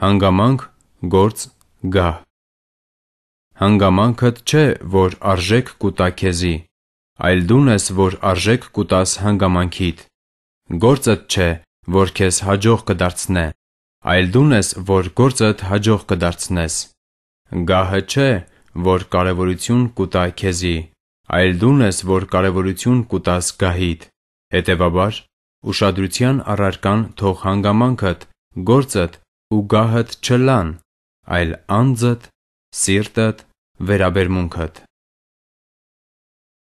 Հանգամանք, գործ, գահ Հանգամանքդ չէ, որ արժեք կուտա քեզի, այլ դուն ես, որ արժեք կուտաս հանգամանքիդ։ Գործդ չէ, որ քեզ հաջող կդարձնե, այլ դուն ես, որ գործդ հաջող կդարձնես։ Գահը չէ, որ կարևորություն կուտա քեզի, այլ դուն ես, որ կարևորություն կուտաս գահիդ։ Հետևաբար, ուշադրության առարկան թող հանգամանքդ, գործդ ու գահդ չլան, այլ անձդ, սիրտդ, վերաբերմունքդ։